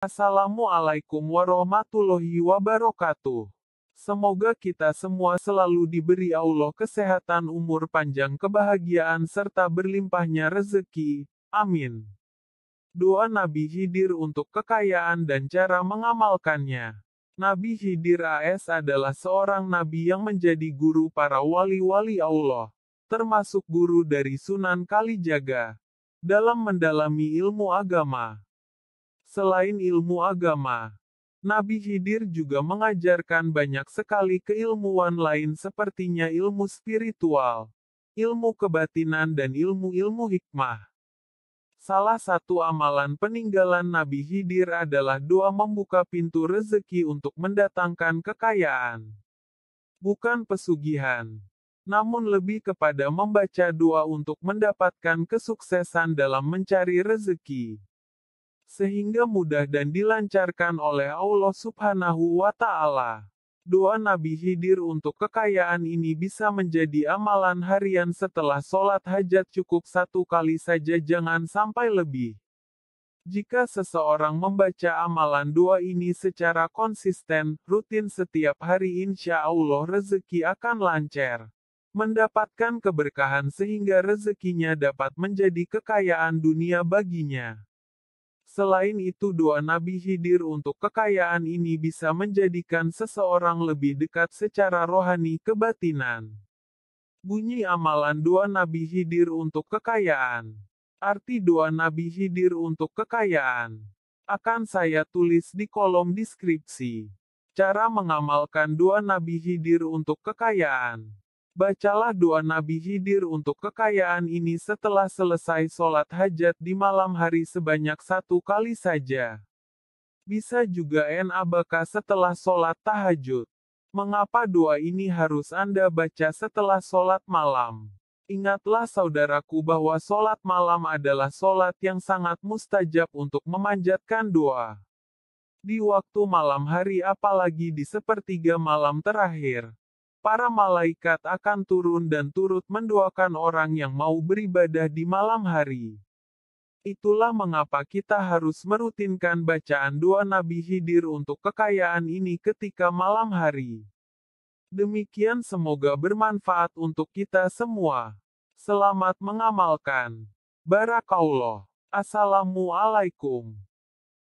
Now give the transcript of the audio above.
Assalamualaikum warahmatullahi wabarakatuh. Semoga kita semua selalu diberi Allah kesehatan, umur panjang, kebahagiaan, serta berlimpahnya rezeki. Amin. Doa Nabi Hidir untuk kekayaan dan cara mengamalkannya. Nabi Hidir AS adalah seorang nabi yang menjadi guru para wali-wali Allah, termasuk guru dari Sunan Kalijaga, dalam mendalami ilmu agama. Selain ilmu agama, Nabi Khidir juga mengajarkan banyak sekali keilmuan lain sepertinya ilmu spiritual, ilmu kebatinan dan ilmu-ilmu hikmah. Salah satu amalan peninggalan Nabi Khidir adalah doa membuka pintu rezeki untuk mendatangkan kekayaan. Bukan pesugihan, namun lebih kepada membaca doa untuk mendapatkan kesuksesan dalam mencari rezeki sehingga mudah dan dilancarkan oleh Allah Subhanahu wa Ta'ala. Doa Nabi hidir untuk kekayaan ini bisa menjadi amalan harian setelah sholat hajat cukup satu kali saja jangan sampai lebih. Jika seseorang membaca amalan doa ini secara konsisten, rutin setiap hari insya Allah rezeki akan lancar mendapatkan keberkahan sehingga rezekinya dapat menjadi kekayaan dunia baginya. Selain itu doa Nabi hidir untuk kekayaan ini bisa menjadikan seseorang lebih dekat secara rohani kebatinan. Bunyi amalan doa Nabi hidir untuk kekayaan. Arti doa Nabi hidir untuk kekayaan. Akan saya tulis di kolom deskripsi. Cara mengamalkan doa Nabi hidir untuk kekayaan. Bacalah doa Nabi Hidir untuk kekayaan ini setelah selesai sholat hajat di malam hari sebanyak satu kali saja. Bisa juga enabaka setelah sholat tahajud. Mengapa doa ini harus Anda baca setelah sholat malam? Ingatlah saudaraku bahwa sholat malam adalah sholat yang sangat mustajab untuk memanjatkan doa. Di waktu malam hari apalagi di sepertiga malam terakhir para malaikat akan turun dan turut mendoakan orang yang mau beribadah di malam hari. Itulah mengapa kita harus merutinkan bacaan doa Nabi Hidir untuk kekayaan ini ketika malam hari. Demikian semoga bermanfaat untuk kita semua. Selamat mengamalkan. Barakallah. Assalamualaikum.